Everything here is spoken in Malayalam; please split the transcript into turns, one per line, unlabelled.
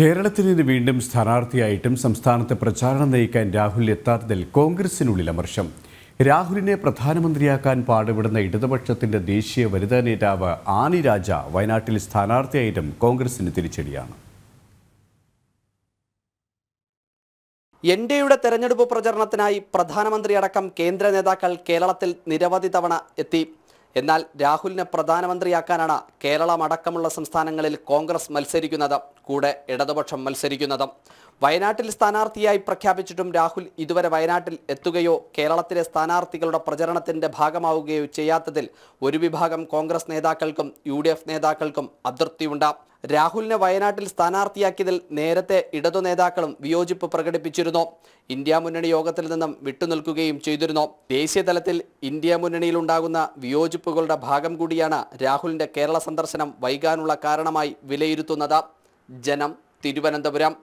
കേരളത്തിൽ നിന്ന് വീണ്ടും സ്ഥാനാർത്ഥിയായിട്ടും സംസ്ഥാനത്തെ പ്രചാരണം നയിക്കാൻ രാഹുൽ എത്താത്തതിൽ കോൺഗ്രസിനുള്ളിൽ അമർഷം രാഹുലിനെ പ്രധാനമന്ത്രിയാക്കാൻ പാടുപെടുന്ന ഇടതുപക്ഷത്തിന്റെ ദേശീയ വനിതാ നേതാവ് ആനി രാജ വയനാട്ടിൽ സ്ഥാനാർത്ഥിയായിട്ടും കോൺഗ്രസിന് തിരിച്ചടിയാണ്
എൻ ഡി എയുടെ തെരഞ്ഞെടുപ്പ് പ്രചരണത്തിനായി പ്രധാനമന്ത്രി അടക്കം കേന്ദ്ര നേതാക്കൾ കേരളത്തിൽ നിരവധി തവണ എത്തി എന്നാൽ രാഹുലിനെ പ്രധാനമന്ത്രിയാക്കാനാണ് കേരളം അടക്കമുള്ള സംസ്ഥാനങ്ങളിൽ കോൺഗ്രസ് മത്സരിക്കുന്നത് കൂടെ ഇടതുപക്ഷം മത്സരിക്കുന്നത് വയനാട്ടിൽ സ്ഥാനാർത്ഥിയായി പ്രഖ്യാപിച്ചിട്ടും രാഹുൽ ഇതുവരെ വയനാട്ടിൽ എത്തുകയോ കേരളത്തിലെ സ്ഥാനാർത്ഥികളുടെ പ്രചരണത്തിന്റെ ഭാഗമാവുകയോ ചെയ്യാത്തതിൽ ഒരു വിഭാഗം കോൺഗ്രസ് നേതാക്കൾക്കും യു നേതാക്കൾക്കും അതൃപ്തിയുണ്ടാകും രാഹുലിനെ വയനാട്ടിൽ സ്ഥാനാർത്ഥിയാക്കിയതിൽ നേരത്തെ ഇടതു നേതാക്കളും വിയോജിപ്പ് പ്രകടിപ്പിച്ചിരുന്നു ഇന്ത്യ മുന്നണി യോഗത്തിൽ നിന്നും വിട്ടുനിൽക്കുകയും ചെയ്തിരുന്നു ദേശീയ തലത്തിൽ ഇന്ത്യ മുന്നണിയിൽ ഉണ്ടാകുന്ന വിയോജിപ്പുകളുടെ ഭാഗം കൂടിയാണ് രാഹുലിന്റെ കേരള സന്ദർശനം വൈകാനുള്ള കാരണമായി വിലയിരുത്തുന്നത് ജനം തിരുവനന്തപുരം